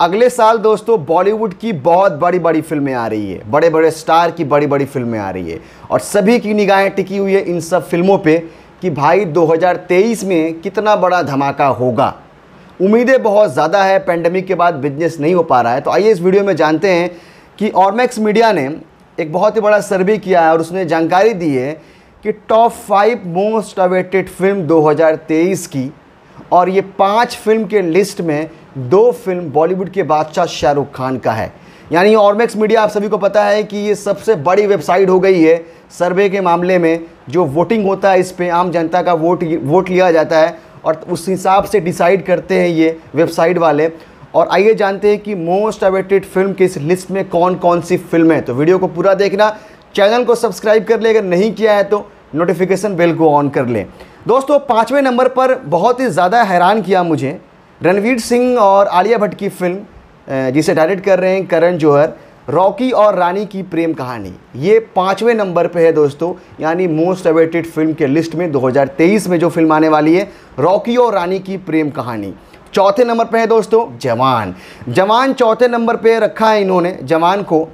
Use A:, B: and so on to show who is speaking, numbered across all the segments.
A: अगले साल दोस्तों बॉलीवुड की बहुत बड़ी बड़ी फिल्में आ रही है बड़े बड़े स्टार की बड़ी बड़ी फिल्में आ रही है और सभी की निगाहें टिकी हुई है इन सब फिल्मों पे कि भाई 2023 में कितना बड़ा धमाका होगा उम्मीदें बहुत ज़्यादा है पेंडेमिक के बाद बिजनेस नहीं हो पा रहा है तो आइए इस वीडियो में जानते हैं कि ऑर्मैक्स मीडिया ने एक बहुत ही बड़ा सर्वे किया है और उसने जानकारी दी है कि top five most awaited film दो की और ये पांच फिल्म के लिस्ट में दो फिल्म बॉलीवुड के बादशाह शाहरुख खान का है यानी ऑर्मेक्स मीडिया आप सभी को पता है कि ये सबसे बड़ी वेबसाइट हो गई है सर्वे के मामले में जो वोटिंग होता है इस पर आम जनता का वोट वोट लिया जाता है और उस हिसाब से डिसाइड करते हैं ये वेबसाइट वाले और आइए जानते हैं कि मोस्ट अवेटेड फिल्म की इस लिस्ट में कौन कौन सी फिल्म है तो वीडियो को पूरा देखना चैनल को सब्सक्राइब कर ले अगर नहीं किया है तो नोटिफिकेशन बेल को ऑन कर लें दोस्तों पाँचवें नंबर पर बहुत ही ज़्यादा हैरान किया मुझे रणवीर सिंह और आलिया भट्ट की फिल्म जिसे डायरेक्ट कर रहे हैं करण जौहर रॉकी और रानी की प्रेम कहानी ये पाँचवें नंबर पे है दोस्तों यानी मोस्ट अवेटेड फिल्म के लिस्ट में 2023 में जो फिल्म आने वाली है रॉकी और रानी की प्रेम कहानी चौथे नंबर पे है दोस्तों जवान जवान चौथे नंबर पे रखा है इन्होंने जवान को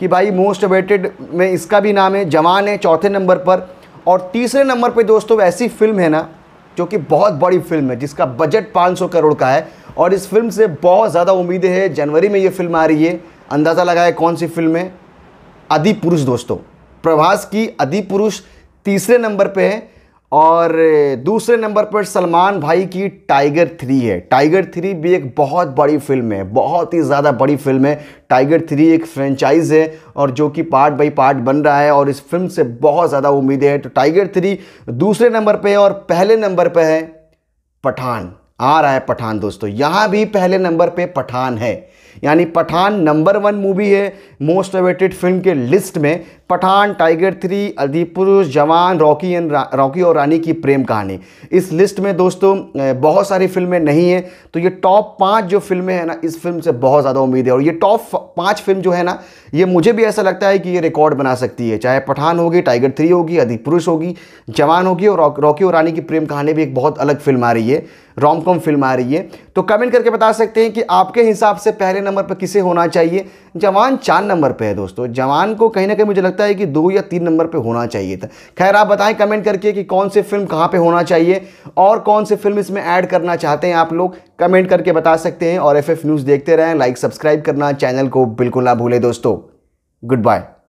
A: कि भाई मोस्ट अवेटेड में इसका भी नाम है जवान है चौथे नंबर पर और तीसरे नंबर पे दोस्तों ऐसी फिल्म है ना जो कि बहुत बड़ी फिल्म है जिसका बजट 500 करोड़ का है और इस फिल्म से बहुत ज़्यादा उम्मीदें हैं जनवरी में ये फिल्म आ रही है अंदाज़ा लगाए कौन सी फिल्म है अधिपुरुष पुरुष दोस्तों प्रभास की अधि पुरुष तीसरे नंबर पर है और दूसरे नंबर पर सलमान भाई की टाइगर थ्री है टाइगर थ्री भी एक बहुत बड़ी फिल्म है बहुत ही ज़्यादा बड़ी फिल्म है टाइगर थ्री एक फ्रेंचाइज है और जो कि पार्ट बाई पार्ट बन रहा है और इस फिल्म से बहुत ज़्यादा उम्मीदें हैं तो टाइगर थ्री दूसरे नंबर पर है और पहले नंबर पर है पठान आ रहा है पठान दोस्तों यहाँ भी पहले नंबर पे पठान है यानी पठान नंबर वन मूवी है मोस्ट अवेटेड फिल्म के लिस्ट में पठान टाइगर थ्री अधिपुरुष जवान रॉकी एंड रॉकी और रानी की प्रेम कहानी इस लिस्ट में दोस्तों बहुत सारी फिल्में नहीं हैं तो ये टॉप पाँच जो फिल्में हैं ना इस फिल्म से बहुत ज़्यादा उम्मीद है और ये टॉप पाँच फिल्म जो है ना ये मुझे भी ऐसा लगता है कि ये रिकॉर्ड बना सकती है चाहे पठान होगी टाइगर थ्री होगी अधिपुरुष होगी जवान होगी और रॉकी और रानी की प्रेम कहानी भी एक बहुत अलग फिल्म आ रही है रॉम कॉम फिल्म आ रही है तो कमेंट करके बता सकते हैं कि आपके हिसाब से पहले नंबर पर किसे होना चाहिए जवान चार नंबर पर है दोस्तों जवान को कहीं ना कहीं मुझे लगता लगता है कि दो या तीन नंबर पे होना चाहिए था खैर आप बताएं कमेंट करके कि कौन से फिल्म कहाँ पे होना चाहिए और कौन से फिल्म इसमें ऐड करना चाहते हैं आप लोग कमेंट करके बता सकते हैं और एफ न्यूज़ देखते रहें लाइक सब्सक्राइब करना चैनल को बिल्कुल ना भूलें दोस्तों गुड बाय